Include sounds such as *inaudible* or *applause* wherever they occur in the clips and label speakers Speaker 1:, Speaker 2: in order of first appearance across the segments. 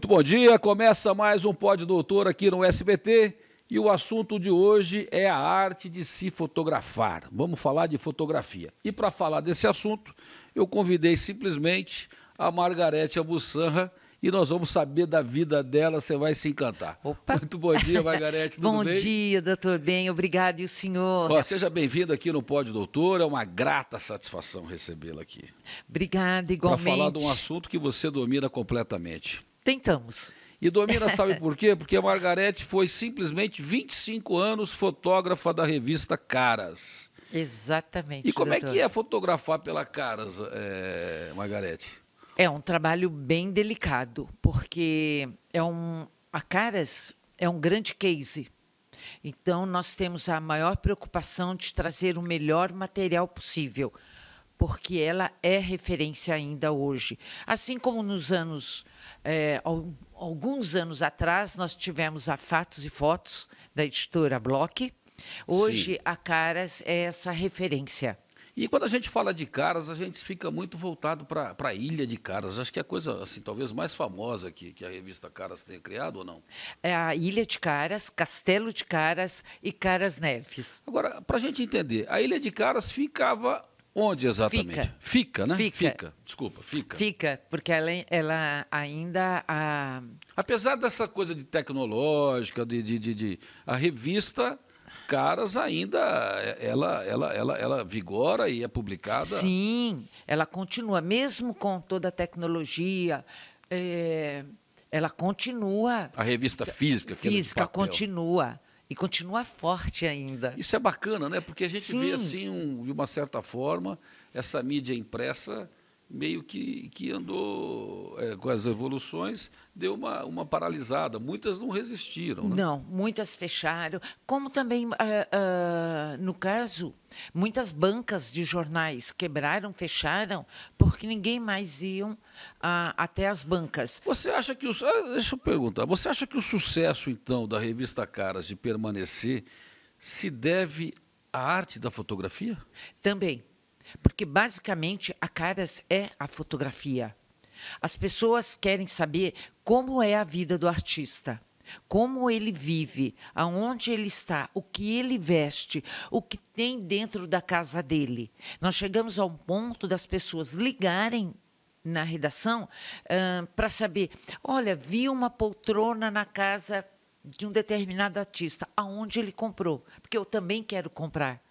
Speaker 1: Muito bom dia, começa mais um Pod Doutor aqui no SBT e o assunto de hoje é a arte de se fotografar. Vamos falar de fotografia. E para falar desse assunto, eu convidei simplesmente a Margarete Abussanra e nós vamos saber da vida dela, você vai se encantar. Opa. Muito bom dia, Margarete, *laughs* bom bem?
Speaker 2: dia, doutor Bem, obrigado, e o senhor? Ó, seja
Speaker 1: bem-vindo aqui no Pódio Doutor, é uma grata satisfação recebê-la aqui.
Speaker 2: Obrigada, igualmente. Para falar de um assunto
Speaker 1: que você domina completamente.
Speaker 2: Tentamos.
Speaker 1: E Domina *laughs* sabe por quê? Porque a Margarete foi simplesmente 25 anos fotógrafa da revista Caras.
Speaker 2: Exatamente. E como doutor. é que é
Speaker 1: fotografar pela Caras, é, Margarete?
Speaker 2: É um trabalho bem delicado, porque é um, a Caras é um grande case. Então, nós temos a maior preocupação de trazer o melhor material possível porque ela é referência ainda hoje. Assim como nos anos, é, alguns anos atrás, nós tivemos a Fatos e Fotos, da editora Block, hoje Sim. a Caras é essa referência. E quando a gente fala de Caras, a gente fica muito voltado para
Speaker 1: a Ilha de Caras. Acho que é a coisa, assim, talvez mais famosa que, que a revista Caras tenha criado ou não?
Speaker 2: É a Ilha de Caras, Castelo de Caras e Caras Neves. Agora, para a gente
Speaker 1: entender, a Ilha de Caras ficava Onde exatamente? Fica. Fica, né? Fica. fica. Desculpa, fica.
Speaker 2: Fica, porque ela, ela ainda. A... Apesar dessa coisa de
Speaker 1: tecnológica, de, de, de, de a revista caras ainda ela, ela, ela, ela vigora e é publicada.
Speaker 2: Sim, ela continua, mesmo com toda a tecnologia. É, ela continua. A revista física, física continua e continua forte ainda. Isso é
Speaker 1: bacana, né? Porque a gente Sim. vê assim, um, de uma certa forma, essa mídia impressa meio que, que andou é, com as evoluções, deu uma, uma paralisada. Muitas não resistiram. Né? Não,
Speaker 2: muitas fecharam. Como também, uh, uh, no caso, muitas bancas de jornais quebraram, fecharam, porque ninguém mais iam uh, até as bancas. Você acha que. O, deixa eu
Speaker 1: perguntar. Você acha que o sucesso, então, da revista Caras de permanecer se deve à arte
Speaker 2: da fotografia? Também porque, basicamente, a Caras é a fotografia. As pessoas querem saber como é a vida do artista, como ele vive, aonde ele está, o que ele veste, o que tem dentro da casa dele. Nós chegamos ao ponto das pessoas ligarem na redação uh, para saber: olha, vi uma poltrona na casa de um determinado artista, aonde ele comprou, porque eu também quero comprar.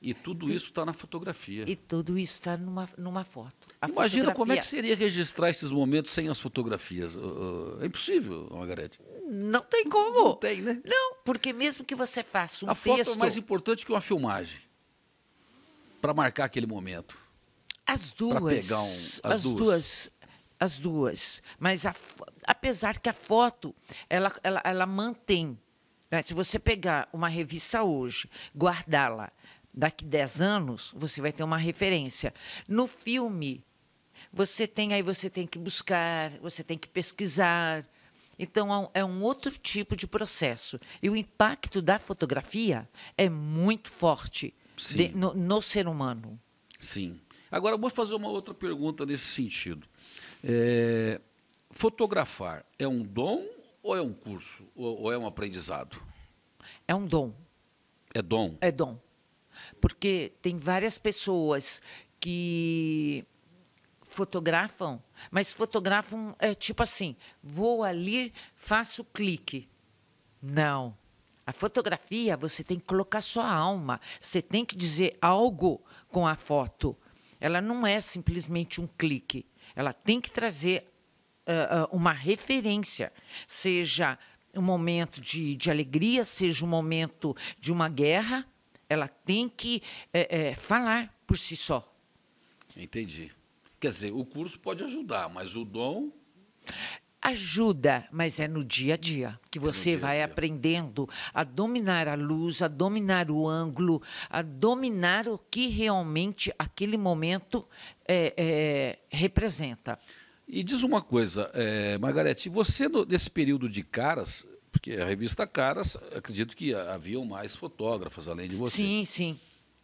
Speaker 1: E tudo isso está na fotografia. E
Speaker 2: tudo isso está numa, numa foto. A Imagina fotografia... como é que seria
Speaker 1: registrar esses momentos sem as fotografias. uh, é impossível, Margarete.
Speaker 2: Não tem como. Não tem, né? Não, porque mesmo que você faça um a texto... A foto é mais
Speaker 1: importante que uma filmagem. Para marcar aquele momento.
Speaker 2: As duas. Para pegar um... As, as duas. duas. As duas. Mas a, apesar que a foto, ela, ela, ela mantém... Né? Se você pegar uma revista hoje, guardá-la daqui 10 anos, você vai ter uma referência. No filme, você tem aí você tem que buscar, você tem que pesquisar. Então é um é outro tipo de processo. E o impacto da fotografia é muito forte de, no, no, ser humano.
Speaker 1: Sim. Agora vou fazer uma outra pergunta nesse sentido. É, fotografar é um dom ou é um curso ou, ou é um aprendizado? É um dom. É dom.
Speaker 2: É dom porque tem várias pessoas que fotografam, mas fotografam é tipo assim: vou ali, faço clique. Não. A fotografia, você tem que colocar sua alma, você tem que dizer algo com a foto. Ela não é simplesmente um clique, ela tem que trazer uh, uma referência, seja um momento de, de alegria, seja um momento de uma guerra, ela tem que é, é, falar por si só.
Speaker 1: Entendi. Quer dizer, o curso pode ajudar, mas o dom
Speaker 2: ajuda, mas é no dia a dia que é você é dia vai dia. aprendendo a dominar a luz, a dominar o ângulo, a dominar o que realmente aquele momento é, é, representa.
Speaker 1: E diz uma coisa, é, Margarete, você nesse período de caras, porque a revista Caras, acredito que haviam mais fotógrafas além de você. Sim, sim.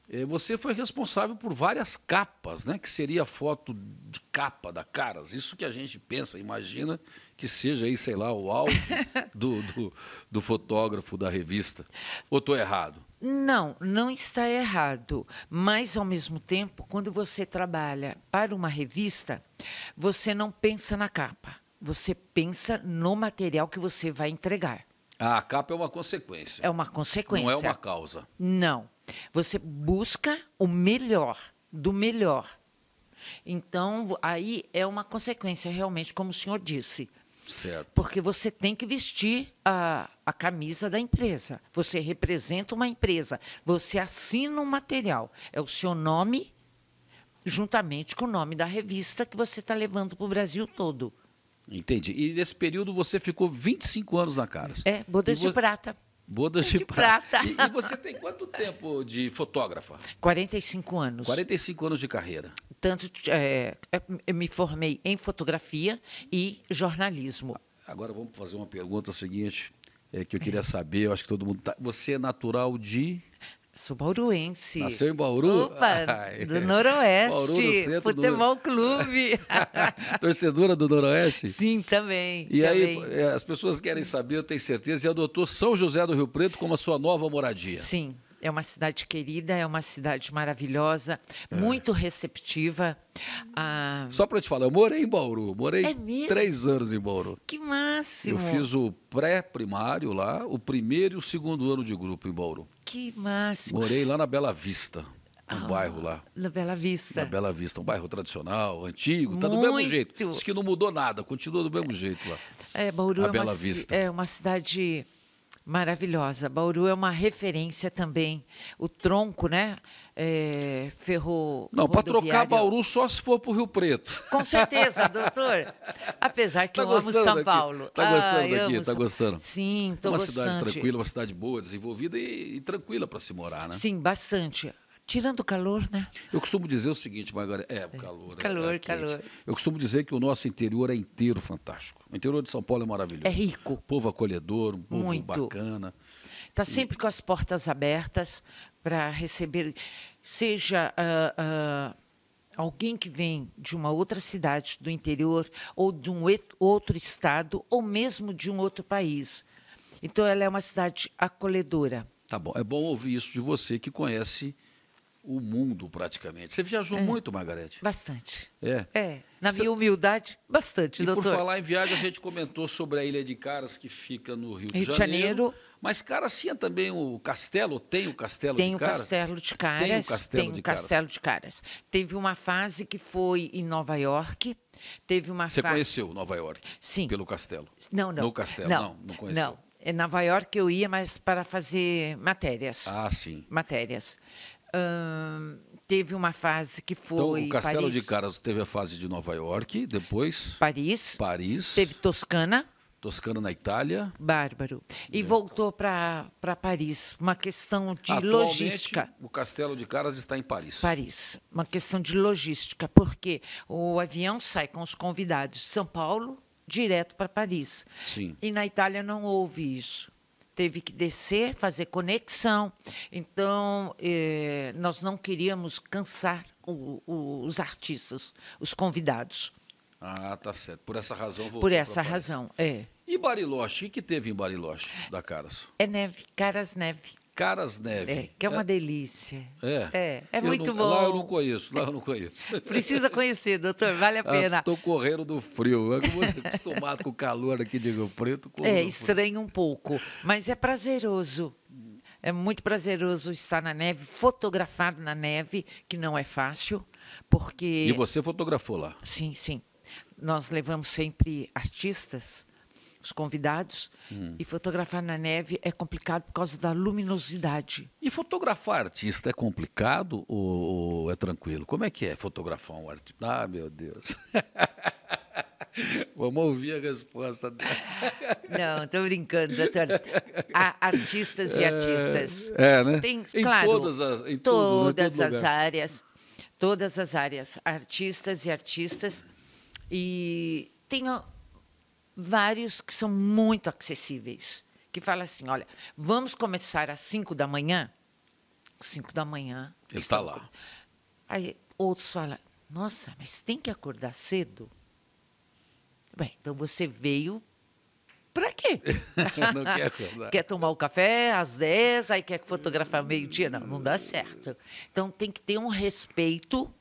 Speaker 1: É, você foi responsável por várias capas, né? Que seria a foto de capa da Caras. Isso que a gente pensa, imagina que seja aí, sei lá, o auge *laughs* do, do, do, fotógrafo da revista. Ou estou errado?
Speaker 2: Não, não está errado. Mas, ao mesmo tempo, quando você trabalha para uma revista, você não pensa na capa você pensa no material que você vai entregar.
Speaker 1: a capa é uma consequência. É uma consequência. Não é uma causa.
Speaker 2: Não. Você busca o melhor do melhor. Então, aí é uma consequência, realmente, como o senhor disse. Certo. Porque você tem que vestir a, a camisa da empresa. Você representa uma empresa. Você assina um material. É o seu nome, juntamente com o nome da revista que você está levando para o Brasil todo.
Speaker 1: Entendi. E nesse período você ficou 25 anos na Caras.
Speaker 2: É, bodas de prata. Bodas de, de prata. prata. E, e, você
Speaker 1: tem quanto tempo de fotógrafa?
Speaker 2: 45 anos. 45
Speaker 1: anos de carreira.
Speaker 2: Tanto é, é, eu me formei em fotografia e jornalismo.
Speaker 1: Agora vamos fazer uma pergunta é seguinte, é, que eu queria é. saber, eu acho que todo mundo tá. Você é natural de Sou bauruense. Nasceu em Bauru? Opa, *laughs* do Noroeste. Bauru, centro, Futebol
Speaker 2: do... Clube.
Speaker 1: *laughs* Torcedora do Noroeste?
Speaker 2: Sim, também. E também. aí,
Speaker 1: eh, as pessoas querem saber, eu tenho certeza, e adotou São José do Rio Preto como a sua nova moradia. Sim,
Speaker 2: é uma cidade querida, é uma cidade maravilhosa, é. muito receptiva. Ah, Só para te falar, eu
Speaker 1: morei em Bauru. Morei é três anos em Bauru.
Speaker 2: Que máximo! Eu fiz
Speaker 1: o pré-primário lá, o primeiro e o segundo ano de grupo em Bauru.
Speaker 2: Que máximo! Morei
Speaker 1: lá na Bela Vista um ah, bairro lá. Na Bela Vista. Na Bela Vista, um bairro tradicional, antigo, tá do mesmo jeito. Diz que não mudou nada, continua do mesmo jeito lá.
Speaker 2: É, Bauru é, Bela uma, Vista. é uma cidade maravilhosa. Bauru é uma referência também. O tronco, né? É, ferro. Não, para trocar Bauru
Speaker 1: só se for para o Rio Preto. Com certeza,
Speaker 2: doutor. Apesar que tá eu amo São daqui. Paulo. Tá gostando ah, daqui, tá gostando? Sim, tô gostando. Uma cidade tranquila, uma
Speaker 1: cidade boa, desenvolvida e, e tranquila para se morar, né? Sim,
Speaker 2: bastante. Tirando o calor, né?
Speaker 1: Eu costumo dizer o seguinte, Margarida. É, o calor. É, calor, é calor. Eu costumo dizer que o nosso interior é inteiro fantástico. O interior de São Paulo é maravilhoso. É rico. Povo acolhedor, um povo Muito. bacana.
Speaker 2: Está e... sempre com as portas abertas para receber, seja uh, uh, alguém que vem de uma outra cidade do interior, ou de um outro estado, ou mesmo de um outro país. Então, ela é uma cidade acolhedora.
Speaker 1: Tá bom. É bom ouvir isso de você que conhece o mundo praticamente. Você viajou é. muito, Margarete?
Speaker 2: Bastante. É. É. Na Você... minha humildade, bastante, e doutor. Por falar
Speaker 1: em viagem, a gente comentou sobre a Ilha de Caras, que fica no Rio, Rio de Janeiro. Janeiro. Mas Caras tinha também o castelo, tem o castelo tem de o Caras? Castelo
Speaker 2: de Caras? Tem o castelo tem de o Caras. castelo de Caras. Teve uma fase que foi em Nova York. Teve uma Você conheceu
Speaker 1: Nova York? Sim. Pelo castelo? Não, não. No castelo, não, não, não conheceu. Não.
Speaker 2: Em Nova York eu ia, mas para fazer matérias. Ah, sim. Matérias teve uma fase que foi. Então, o Castelo Paris, de Caras
Speaker 1: teve a fase de Nova York,
Speaker 2: depois. Paris. Paris. Teve Toscana. Toscana na Itália. Bárbaro. E é. voltou para Paris. Uma questão de logística. O Castelo de Caras
Speaker 1: está em Paris.
Speaker 2: Paris. Uma questão de logística, porque o avião sai com os convidados de São Paulo direto para Paris. Sim. E na Itália não houve isso teve que descer, fazer conexão. Então, eh, nós não queríamos cansar o, o, os artistas, os convidados.
Speaker 1: Ah, tá certo. Por essa razão vou. Por essa razão, é. E Bariloche? O que teve em Bariloche, da Caras?
Speaker 2: É neve, Caras Neve. Caras Neve. É, que é uma é, delícia. É. É, é muito não, bom. Lá eu
Speaker 1: não conheço, lá eu não conheço. *laughs*
Speaker 2: Precisa conhecer, doutor, vale a ah, pena. Estou
Speaker 1: ah, correndo do frio. É acostumado com o calor aqui de Rio Preto. É, estranho
Speaker 2: um pouco, mas é prazeroso. É muito prazeroso estar na neve, fotografar na neve, que não é fácil, porque... E você
Speaker 1: fotografou lá?
Speaker 2: Sim, sim. Nós levamos sempre artistas os convidados. Hum. E fotografar na neve é complicado por causa da luminosidade.
Speaker 1: E fotografar artista é complicado ou, ou é tranquilo? Como é que é fotografar um artista? Ah, meu Deus. *laughs* Vamos ouvir a resposta dela.
Speaker 2: *laughs* Não, estou brincando, doutor. Há artistas e é, artistas. É, é né? Tem, em claro, todas as, em né? todas tudo, as áreas. Todas as áreas. Artistas e artistas. E tem vários que são muito acessíveis, que fala assim, olha, vamos começar às 5 da manhã? 5 da manhã. Ele está tá lá. Aí outros falam, nossa, mas tem que acordar cedo? Bem, então você veio para quê? *laughs* não quer acordar. Quer tomar o café às 10, aí quer fotografar meio-dia? Não, não dá certo. Então tem que ter um respeito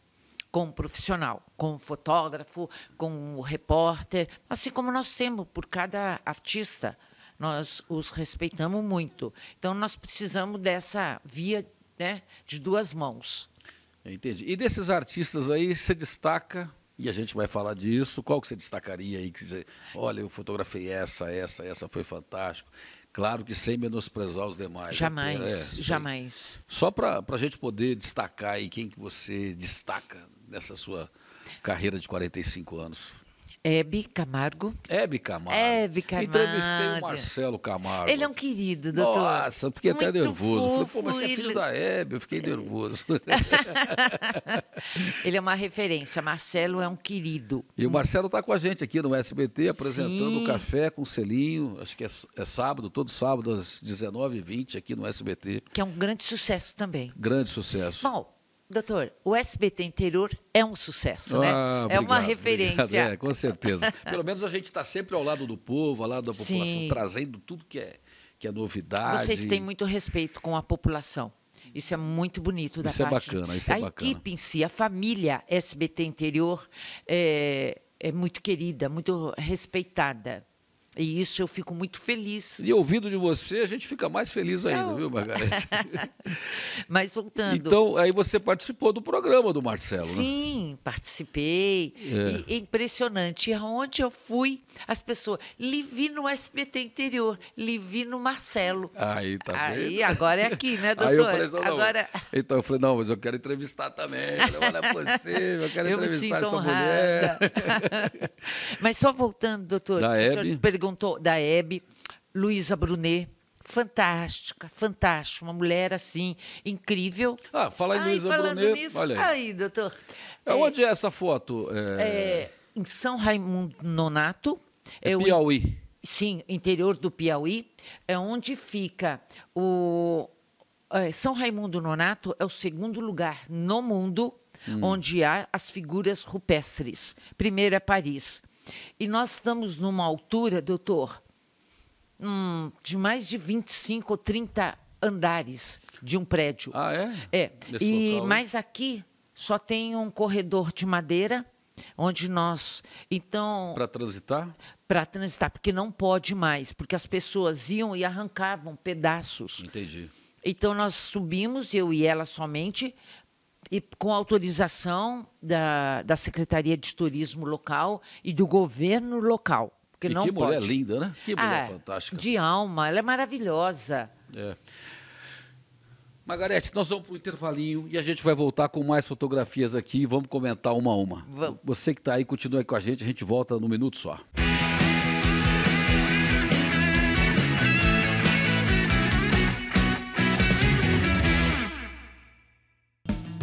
Speaker 2: com profissional, com fotógrafo, com repórter, assim como nós temos por cada artista. Nós os respeitamos muito. Então, nós precisamos dessa via né, de duas mãos.
Speaker 1: Entendi. E desses artistas aí, você destaca, e a gente vai falar disso, qual que você destacaria aí? Que você, olha, eu fotografei essa, essa, essa foi fantástico. Claro que sem menosprezar os demais. Né? Jamais, é, jamais. Só para a gente poder destacar aí quem que você destaca nessa sua carreira de 45
Speaker 2: anos? Hebe é Camargo. Hebe é Camargo. Hebe é Camargo. Entrevistei o Marcelo Camargo. Ele é um querido, doutor. Nossa, fiquei até nervoso. Fofo, Falei, pô, mas você ele... é filho da
Speaker 1: Hebe, eu fiquei nervoso. *laughs*
Speaker 2: ele é uma referência. Marcelo é um querido.
Speaker 1: E o Marcelo está com a gente aqui no SBT, apresentando o Café com Selinho. Acho que é, é sábado,
Speaker 2: todo sábado, às 19h20, aqui no SBT. Que é um grande sucesso também. Grande sucesso. Bom, Doutor, o SBT interior é um sucesso, né? ah, né? Obrigado, é uma referência. Obrigado, é, com
Speaker 1: certeza. *laughs* Pelo menos a gente está sempre ao lado do povo, ao lado da população, Sim. trazendo tudo que é, que é novidade. Vocês têm
Speaker 2: muito respeito com a população. Isso é muito bonito da isso é parte. É bacana, isso é bacana. A equipe em si, a família SBT Interior é, é muito querida, muito respeitada. E isso eu fico muito feliz. E
Speaker 1: ouvindo de você, a gente fica mais feliz ainda, Não. viu, Margarete?
Speaker 2: *laughs* Mas voltando. Então,
Speaker 1: aí você participou do programa do Marcelo, né? Sim, né? participei. É.
Speaker 2: E, é impressionante. E aonde eu fui, as pessoas. Lhe vi no SBT interior, lhe vi no Marcelo.
Speaker 1: Aí, tá vendo? Aí, agora
Speaker 2: é aqui, né, doutor? *laughs* Aí eu falei, assim, não, agora...
Speaker 1: Então eu falei, não, mas eu quero entrevistar também.
Speaker 2: Eu não é possível, eu quero *laughs* eu entrevistar essa honrada. mulher. mas só voltando, doutor, da Hebe perguntou da Hebe, Luísa Brunet. Fantástica, fantástica, uma mulher assim, incrível. Ah, fala aí, Luísa Brunet. Nisso, olha aí. aí, doutor. É, onde é, é
Speaker 1: essa foto? É... é
Speaker 2: em São Raimundo Nonato. É, é Piauí. O, sim, interior do Piauí. É onde fica o. É, São Raimundo Nonato é o segundo lugar no mundo hum. onde há as figuras rupestres. Primeiro é Paris. E nós estamos numa altura, doutor, hum, de mais de 25 ou 30 andares de um prédio. Ah, é? É. e mas aqui só tem um corredor de madeira onde nós então para transitar para transitar porque não pode mais porque as pessoas iam e arrancavam pedaços entendi então nós subimos eu e ela somente e com autorização da, da Secretaria de Turismo local e do governo local. Porque e não que mulher pode. linda, né? Que mulher ah, fantástica. De alma, ela é maravilhosa.
Speaker 1: É. Margarete, nós vamos para o intervalinho e a gente vai voltar com mais fotografias aqui. Vamos comentar uma a uma. Vamos. Você que está aí, continue aí com a gente. A gente volta num minuto só.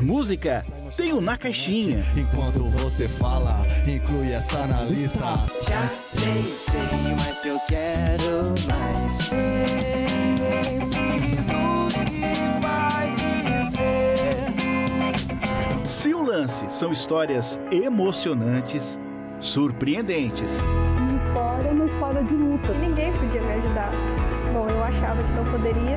Speaker 3: música, tem Na Caixinha. Enquanto você fala, inclui
Speaker 2: essa na lista. Já pensei, mas eu quero mais. Pense que vai dizer.
Speaker 3: Se o lance são histórias emocionantes, surpreendentes. Uma história é uma história de luta. Ninguém podia me ajudar. Bom, eu achava que não poderia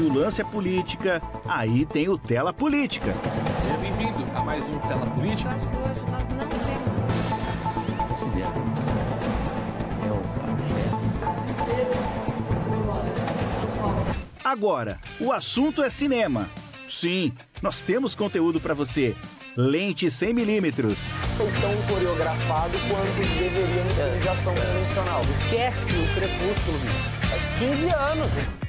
Speaker 3: se o lance é política, aí tem o Tela Política. Seja
Speaker 1: bem-vindo a mais um Tela Política. acho que hoje nós não
Speaker 3: temos. considera. É é Agora, o assunto é cinema. Sim, nós temos conteúdo para você. Lente 100 milímetros. Foi tão coreografado quanto deveria
Speaker 1: na utilização é. convencional. Esquece o crepúsculo,
Speaker 3: Faz 15 anos, hein?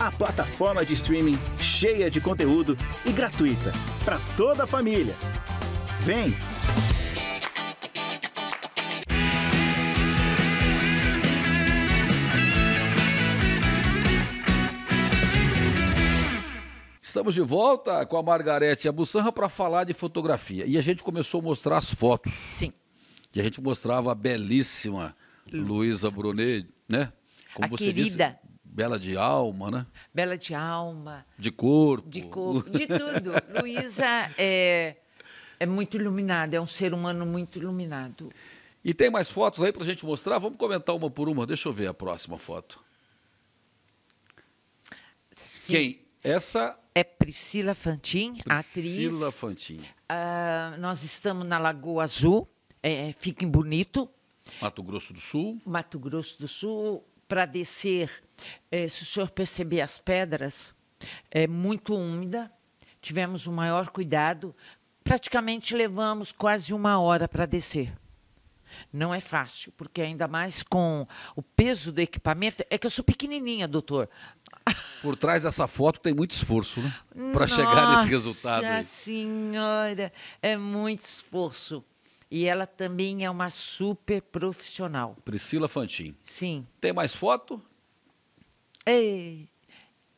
Speaker 3: a plataforma de streaming cheia de conteúdo e gratuita para toda a família. Vem!
Speaker 1: Estamos de volta com a Margarete e a Bussanra para falar de fotografia. E a gente começou a mostrar as fotos. Sim. E a gente mostrava a belíssima Luísa Brunet, né? Como a querida. Disse, Bela de alma, né?
Speaker 2: Bela de alma.
Speaker 1: De corpo. De corpo, de tudo. *laughs* Luísa
Speaker 2: é, é muito iluminada, é um ser humano muito iluminado.
Speaker 1: E tem mais fotos aí para a gente mostrar? Vamos comentar uma por uma. Deixa eu ver a próxima foto. Sim. Quem? Essa.
Speaker 2: É Priscila Fantin, Priscila atriz. Priscila Fantin. Uh, nós estamos na Lagoa Azul, é, é, fica em Bonito.
Speaker 1: Mato Grosso do Sul.
Speaker 2: Mato Grosso do Sul, para descer, é, se o senhor perceber as pedras, é muito úmida. Tivemos o maior cuidado. Praticamente levamos quase uma hora para descer. Não é fácil, porque ainda mais com o peso do equipamento. É que eu sou pequenininha, doutor.
Speaker 1: Por trás dessa foto tem muito esforço, né? Para chegar nesse resultado. Nossa
Speaker 2: senhora, é muito esforço. E ela também é uma super profissional. Priscila Fantin. Sim. Tem mais foto? Ei,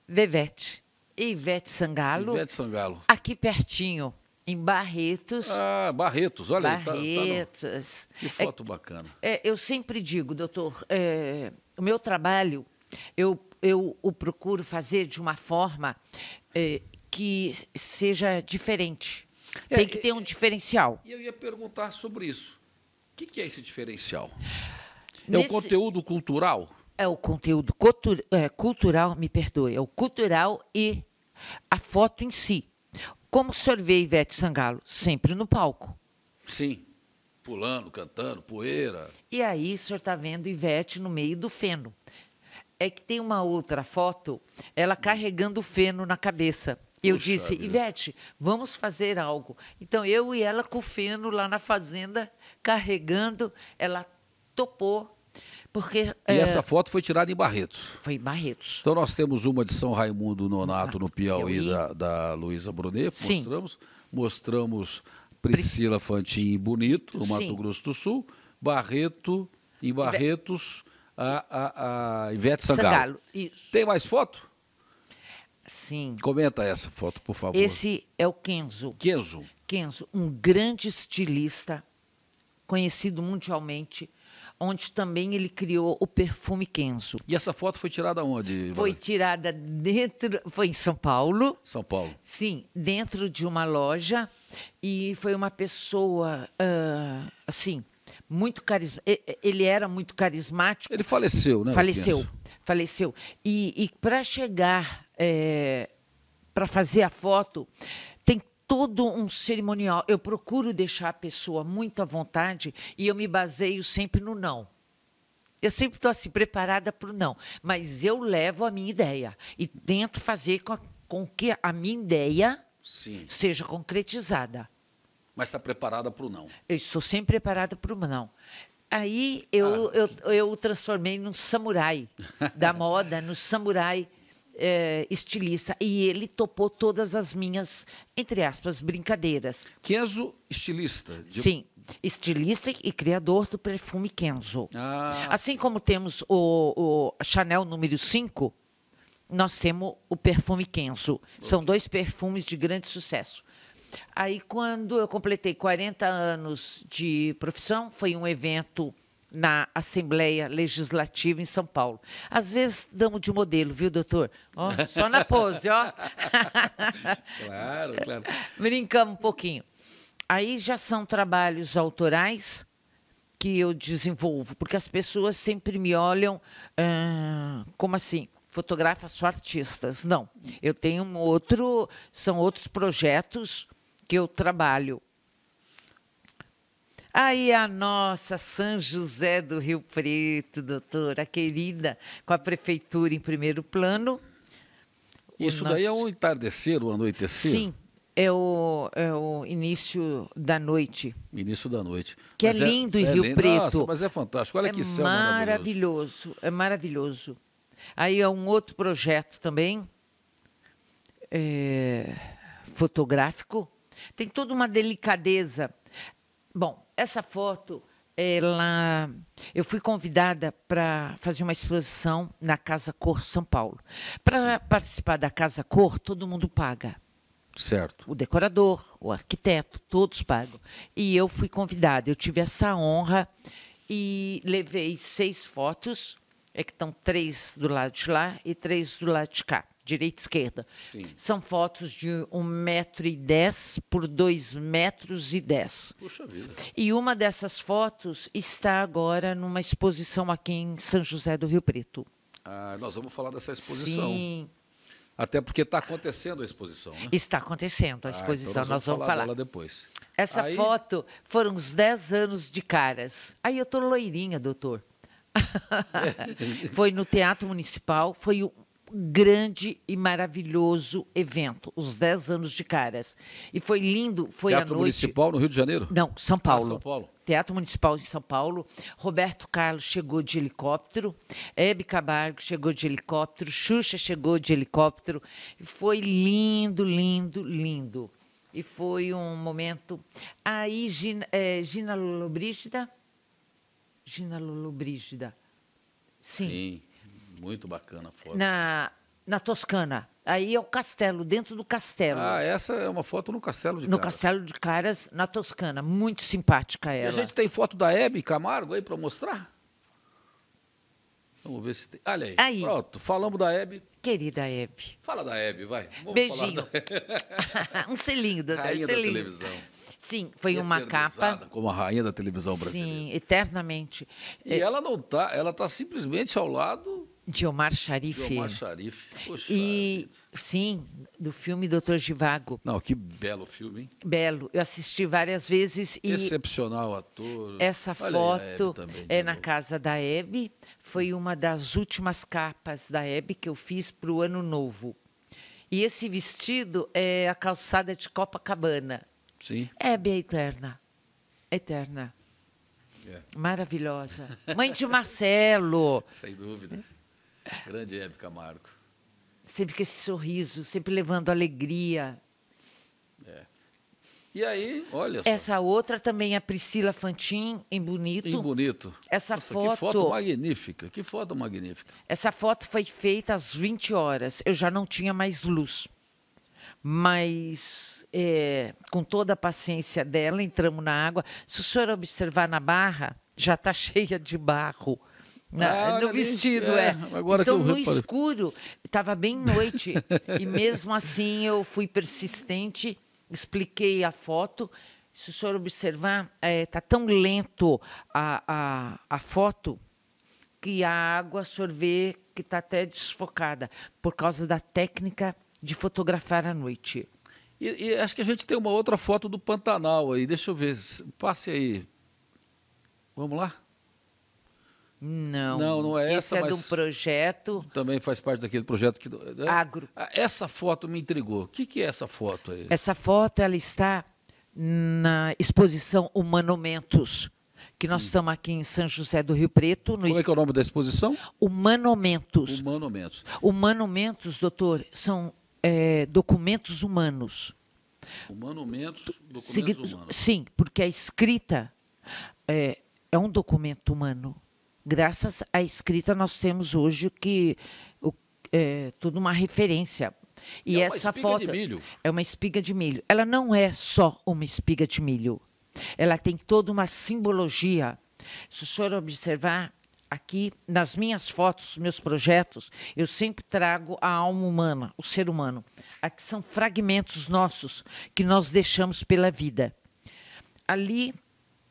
Speaker 2: Vevete. Ivete Sangalo. Ivete Sangalo. Aqui pertinho, em Barretos. Ah,
Speaker 1: Barretos, olha Barretos. Aí, tá, tá no... Que é foto é, bacana.
Speaker 2: É, eu sempre digo, doutor, é, o meu trabalho, eu, eu o procuro fazer de uma forma é, que seja diferente. É, Tem que é, ter um diferencial.
Speaker 1: E eu ia perguntar sobre isso. O que, que é esse diferencial?
Speaker 2: É o conteúdo cultural? É o conteúdo cultu... é, cultural, me perdoe, é o cultural e a foto em si. Como sorvei Ivete Sangalo? Sempre no palco.
Speaker 1: Sim. Pulando, cantando, poeira.
Speaker 2: E aí o senhor está vendo Ivete no meio do feno. É que tem uma outra foto, ela carregando o feno na cabeça eu Puxa disse, Deus. Ivete, vamos fazer algo. Então, eu e ela com o feno lá na fazenda, carregando, ela topou. Porque, e é... essa
Speaker 1: foto foi tirada em Barretos. Foi em Barretos. Então nós temos uma de São Raimundo Nonato, no Piauí, da, da Luísa Brunet. Sim. Mostramos, mostramos Priscila Fantin Bonito, no Mato Sim. Grosso do Sul. Barreto, em Barretos, a, a, a Ivete Sangalo. Sangalo.
Speaker 2: Isso. Tem mais foto?
Speaker 1: Sim. Comenta essa foto, por favor. Esse
Speaker 2: é o Kenzo. Kenzo. Kenzo, um grande estilista, conhecido mundialmente, onde também ele criou o perfume Kenzo. E essa foto foi tirada onde? Foi tirada dentro, foi em São Paulo. São Paulo. Sim, dentro de uma loja e foi uma pessoa uh, assim muito carismática. Ele era muito carismático. Ele faleceu, né? Faleceu, faleceu. E, e para chegar é, para fazer a foto, tem todo um cerimonial. Eu procuro deixar a pessoa muito à vontade e eu me baseio sempre no não. Eu sempre estou assim, preparada para o não, mas eu levo a minha ideia e tento fazer com, a, com que a minha ideia Sim. seja concretizada.
Speaker 1: Mas está preparada para o não?
Speaker 2: Eu estou sempre preparada para o não. Aí eu, ah. eu, eu, eu transformei num samurai da moda, no samurai é, estilista e ele topou todas as minhas, entre aspas, brincadeiras. Kenzo,
Speaker 1: estilista. De... Sim,
Speaker 2: estilista e criador do perfume Kenzo. Ah. Assim como temos o, o Chanel número 5, nós temos o perfume Kenzo. São dois perfumes de grande sucesso. Aí, quando eu completei 40 anos de profissão, foi um evento na Assembleia Legislativa em São Paulo. Às vezes damos de modelo, viu, doutor? Oh, só na pose, ó. *laughs* claro, claro. Brincamos um pouquinho. Aí já são trabalhos autorais que eu desenvolvo, porque as pessoas sempre me olham ah, como assim? Fotografa só artistas. Não, eu tenho um outro, são outros projetos que eu trabalho Aí a nossa São José do Rio Preto, doutora querida, com a prefeitura em primeiro plano. Isso daí é um
Speaker 1: entardecer, um anoitecer? Sim,
Speaker 2: é o, é o início da noite. Início da noite. Que é mas é lindo é, em é Rio lindo. Preto. Nossa, mas é fantástico. Olha é que céu maravilhoso. maravilhoso. É maravilhoso. Aí é um outro projeto também, é, fotográfico. Tem toda uma delicadeza. Bom, essa foto, ela, eu fui convidada para fazer uma exposição na Casa Cor São Paulo. Para participar da Casa Cor, todo mundo paga. Certo. O decorador, o arquiteto, todos pagam. E eu fui convidada, eu tive essa honra e levei seis fotos, é que estão três do lado de lá e três do lado de cá direita e esquerda. Sim. São fotos de 1,10m por 2,10m. Puxa vida. E uma dessas fotos está agora numa exposição aqui em São José do Rio Preto.
Speaker 1: Ah, nós vamos falar dessa exposição. Sim. Até porque está acontecendo a exposição, né? Está acontecendo a exposição, ah, então nós, vamos nós, vamos falar. falar. depois.
Speaker 2: Essa Aí... foto foram uns 10 anos de caras. Aí eu tô loirinha, doutor. *laughs* foi no Teatro Municipal, foi grande e maravilhoso evento, os 10 anos de Caras. E foi lindo, foi Teatro à noite. Municipal
Speaker 1: no Rio de Janeiro? Não, São Paulo. Ah, São
Speaker 2: Paulo. Teatro Municipal de São Paulo. Roberto Carlos chegou de helicóptero, Hebe Cabargo chegou de helicóptero, Xuxa chegou de helicóptero. e Foi lindo, lindo, lindo. E foi um momento. Aí Gina, é, eh, Gina Lollobrigida. Gina Lollobrigida.
Speaker 1: Sim. Sim muito bacana a foto. Na,
Speaker 2: na Toscana. Aí é o castelo, dentro do castelo. Ah, essa é uma foto no castelo de no Caras. No castelo de Caras, na Toscana. Muito simpática ela. E a gente tem foto da Hebe Camargo
Speaker 1: aí para mostrar? Vamos ver se tem. Olha aí. aí. Pronto, falamos da Hebe. Querida Hebe.
Speaker 2: Fala da Hebe, vai. Vamos Beijinho. Da... *laughs* um selinho, da Rainha selinho. da televisão. Sim, foi uma capa.
Speaker 1: Como a rainha da televisão brasileira.
Speaker 2: Sim, eternamente. E é... ela não está, ela está simplesmente ao lado de Omar Sharif. De Omar Sharif. Poxa e sim, do filme Doutor Givago. Não, que
Speaker 1: belo filme, hein?
Speaker 2: Belo. Eu assisti várias vezes e excepcional ator. Essa Olha foto também, é na novo. casa da Hebe, foi uma das últimas capas da Hebe que eu fiz para o Ano Novo. E esse vestido é a calçada de Copacabana. Sim. É Hebe é eterna. Eterna. É. Maravilhosa. Mãe de
Speaker 1: Marcelo. *laughs* Sem dúvida. É. Grande Hebe Camargo.
Speaker 2: Sempre com esse sorriso, sempre levando alegria.
Speaker 1: É. E aí, olha só. Essa
Speaker 2: outra também, a Priscila Fantin, em Bonito. Em Bonito. Essa Nossa, foto... que foto magnífica, que foto magnífica. Essa foto foi feita às 20 horas, eu já não tinha mais luz. Mas, é, com toda a paciência dela, entramos na água. Se o senhor observar na barra, já está *laughs* cheia de barro. Na, ah, no vestido, é. é. Agora então, no reparei. escuro, estava bem noite. e mesmo assim, eu fui persistente, expliquei a foto. Se o senhor observar, está é, tá tão lento a, a, a foto que a água sorvê que está até desfocada por causa da técnica de fotografar à noite.
Speaker 1: E, e, acho que a gente tem uma outra foto do Pantanal aí. Deixa eu ver. Passe aí. Vamos lá? Não. Não, não é essa. Esse é de um projeto. Também faz parte daquele projeto que. Né? Agro. Ah, essa foto me intrigou. O que, que é essa foto aí? Essa
Speaker 2: foto ela está na exposição Humanomentos, que nós hum. estamos aqui em São José do Rio Preto. No... Como é que é o nome da exposição? Humanomentos. Humanomentos. Humanomentos, doutor, são é, documentos humanos.
Speaker 1: Humanomentos, documentos Segui... humanos. Sim,
Speaker 2: porque a escrita é, é um documento humano graças à escrita, nós temos hoje que o, é, tudo uma referência. E é essa foto é uma espiga de milho. Ela não é só uma espiga de milho. Ela tem toda uma simbologia. Se o senhor observar aqui nas minhas fotos, meus projetos, eu sempre trago a alma humana, o ser humano. Aqui são fragmentos nossos que nós deixamos pela vida. Ali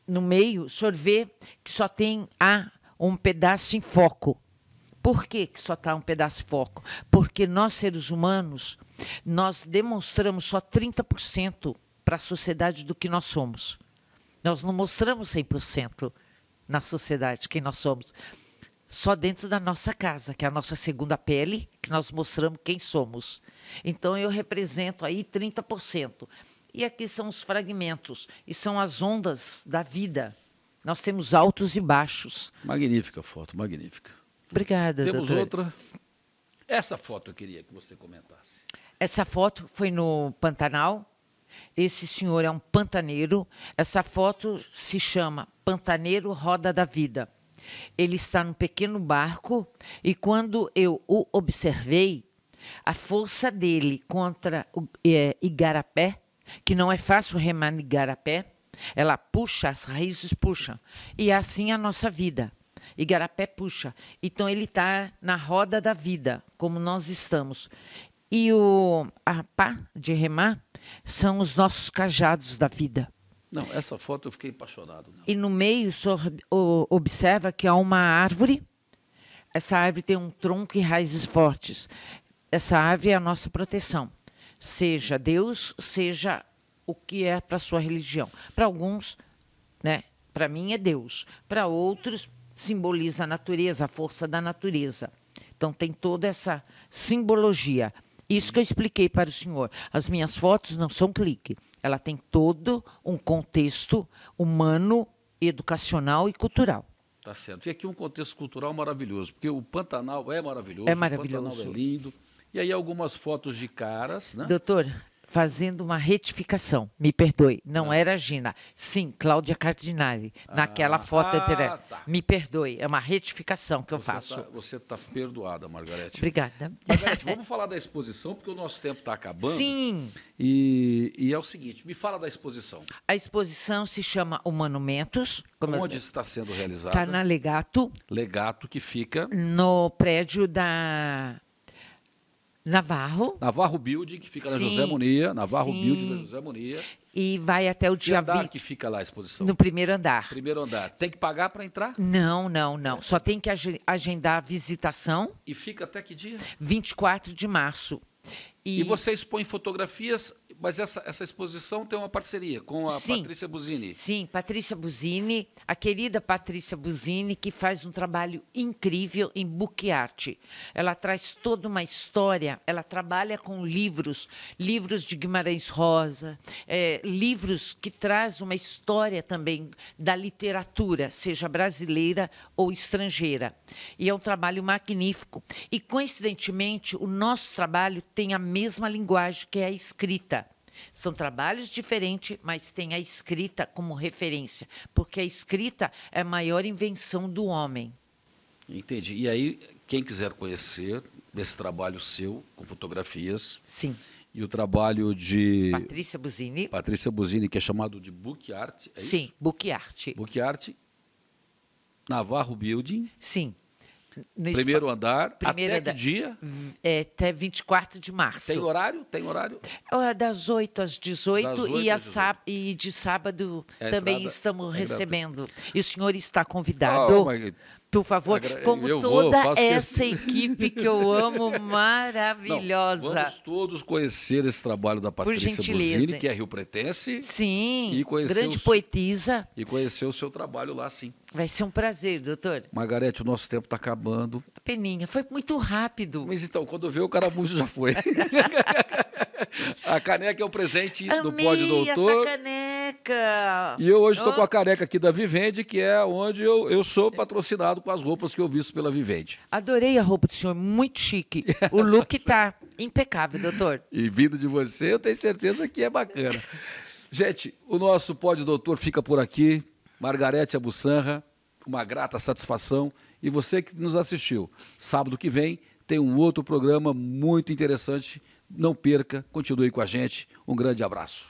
Speaker 2: no meio, o senhor vê que só tem a um pedaço em foco. Por que, que só está um pedaço em foco? Porque nós, seres humanos, nós demonstramos só 30% para a sociedade do que nós somos. Nós não mostramos 100% na sociedade quem nós somos. Só dentro da nossa casa, que é a nossa segunda pele, que nós mostramos quem somos. Então eu represento aí 30%. E aqui são os fragmentos, e são as ondas da vida. Nós temos altos e baixos.
Speaker 1: Magnífica foto, magnífica. Obrigada, Temos doutora. outra. Essa foto eu queria que você comentasse.
Speaker 2: Essa foto foi no Pantanal. Esse senhor é um pantaneiro. Essa foto se chama Pantaneiro Roda da Vida. Ele está num pequeno barco e quando eu o observei, a força dele contra o é, Igarapé, que não é fácil remar no Igarapé, ela puxa, as raízes puxam. E é assim a nossa vida. Igarapé puxa. Então ele está na roda da vida, como nós estamos. E o a pá de remar são os nossos cajados da vida.
Speaker 1: Não, essa foto eu fiquei apaixonado.
Speaker 2: Não. Né? E no meio, o senhor observa que há uma árvore. Essa árvore tem um tronco e raízes fortes. Essa árvore é a nossa proteção. Seja Deus, seja o que é para sua religião. Para alguns, né, para mim é Deus. Para outros, simboliza a natureza, a força da natureza. Então tem toda essa simbologia. Isso que eu expliquei para o senhor. As minhas fotos não são clique. Ela tem todo um contexto humano, educacional e cultural.
Speaker 1: Tá certo. E aqui um contexto cultural maravilhoso, porque o Pantanal é maravilhoso. É maravilhoso. O Pantanal é lindo. E aí algumas fotos de caras, né? Doutor,
Speaker 2: fazendo uma retificação. Me perdoe, não ah. era Gina. Sim, Cláudia Cardinale, naquela ah. foto. Ah, tá. Me perdoe, é uma retificação que eu você tá faço. Tá,
Speaker 1: você está perdoada, Margarete. Obrigada. Margarete, *laughs* vamos falar da exposição, porque o nosso tempo está acabando. Sim. E, e, é o seguinte, me fala da exposição.
Speaker 2: A exposição se chama O Monumentos. Onde eu... está
Speaker 1: sendo realizada? Está na
Speaker 2: Legato.
Speaker 1: Legato, que fica...
Speaker 2: No prédio da Navarro. Navarro Build, que fica na José Munia, Navarro sim. Build da
Speaker 1: José Munia
Speaker 2: E vai até o dia andar 20... que
Speaker 1: fica lá a exposição? No
Speaker 2: primeiro andar.
Speaker 1: Primeiro andar. Tem que pagar para entrar?
Speaker 2: Não, não, não. É. Só tem que agendar a visitação.
Speaker 1: E fica até que dia?
Speaker 2: 24 de março. E, e você
Speaker 1: expõe fotografias mas essa, essa exposição tem uma parceria com a sim, Patrícia
Speaker 2: Buzini. Sim, Patrícia Buzini, a querida Patrícia Buzini, que faz um trabalho incrível em book art. Ela traz toda uma história, ela trabalha com livros, livros de Guimarães Rosa, é, livros que traz uma história também da literatura, seja brasileira ou estrangeira. E é um trabalho magnífico. E, coincidentemente, o nosso trabalho tem a mesma linguagem, que é a escrita. São trabalhos diferentes, mas tem a escrita como referência, porque a escrita é a maior invenção do homem.
Speaker 1: Entendi. E aí, quem quiser conhecer esse trabalho seu, com fotografias. Sim. E o trabalho de.
Speaker 2: Patrícia Buzini.
Speaker 1: Patrícia Buzini, que é chamado de Book Art. É Sim, isso?
Speaker 2: Book Art.
Speaker 1: Book Art. Navarro Building. Sim. No primeiro espa... andar, primeiro até andar. que dia?
Speaker 2: É, até 24 de março. Tem horário? Tem horário? É, das 8 às 18, 8 e, às 18. e de sábado é também estamos é recebendo. e o senhor está convidado. Oh, por favor, Agra... como eu toda vou, essa equipe que eu amo, *laughs* maravilhosa. Não, vamos
Speaker 1: todos conhecer esse trabalho da Patrícia Buzini, que é Rio Pretense. Sim, e grande o...
Speaker 2: poetisa.
Speaker 1: E conhecer o seu trabalho lá, sim.
Speaker 2: Vai ser um prazer, doutor. Margarete, o nosso tempo está acabando. Peninha, foi muito rápido.
Speaker 1: Mas então, quando vê o caramujo já foi. *laughs* a caneca é o presente Amei do pódio Doutor. Essa
Speaker 2: caneca! E eu hoje estou oh. com a
Speaker 1: caneca aqui da Vivende, que é onde eu, eu sou patrocinado com as roupas que eu visto pela Vivende.
Speaker 2: Adorei a roupa do senhor, muito chique. O *laughs* look tá impecável, doutor.
Speaker 1: E vindo de você, eu tenho certeza que é bacana. Gente, o nosso pódio Doutor fica por aqui. Margarete Abussanra, uma grata satisfação. E você que nos assistiu, sábado que vem tem um outro programa muito interessante não perca, continue com a gente. Um grande abraço.